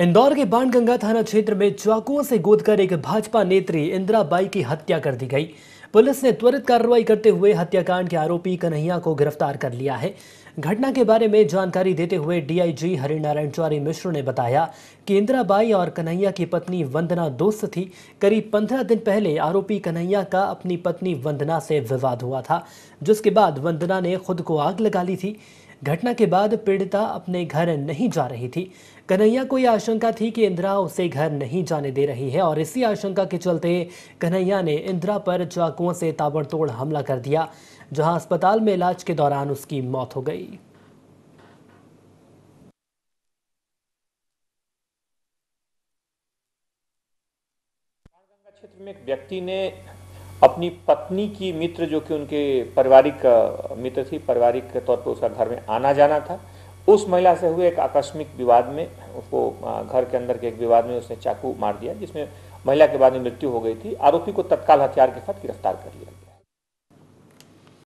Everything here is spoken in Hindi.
इंदौर के बाणगंगा थाना क्षेत्र में चाकुओं से गोदकर एक भाजपा नेत्री इंदिरा बाई की हत्या कर दी गई पुलिस ने त्वरित कार्रवाई करते हुए हत्याकांड के आरोपी कन्हैया को गिरफ्तार कर लिया है घटना के बारे में जानकारी देते हुए डीआईजी हरिनारायण चौरी मिश्र ने बताया कि इंदिरा बाई और कन्हैया की पत्नी वंदना दोस्त थी करीब पंद्रह दिन पहले आरोपी कन्हैया का अपनी पत्नी वंदना से विवाद हुआ था जिसके बाद वंदना ने खुद को आग लगा ली थी घटना के बाद पीड़िता अपने घर नहीं जा रही थी कन्हैया को यह आशंका थी कि इंदिरा उसे घर नहीं जाने दे रही है और इसी आशंका के चलते कन्हैया ने इंदिरा पर चाकुओं से ताबड़तोड़ हमला कर दिया जहां अस्पताल में इलाज के दौरान उसकी मौत हो गई क्षेत्र में एक व्यक्ति ने अपनी पत्नी की मित्र जो कि उनके पारिवारिक मित्र थी पारिवारिक तौर पर उसका घर में आना जाना था उस महिला से हुए एक आकस्मिक विवाद में उसको घर के अंदर के एक विवाद में उसने चाकू मार दिया जिसमें महिला के बाद में मृत्यु हो गई थी आरोपी को तत्काल हथियार के साथ गिरफ्तार कर लिया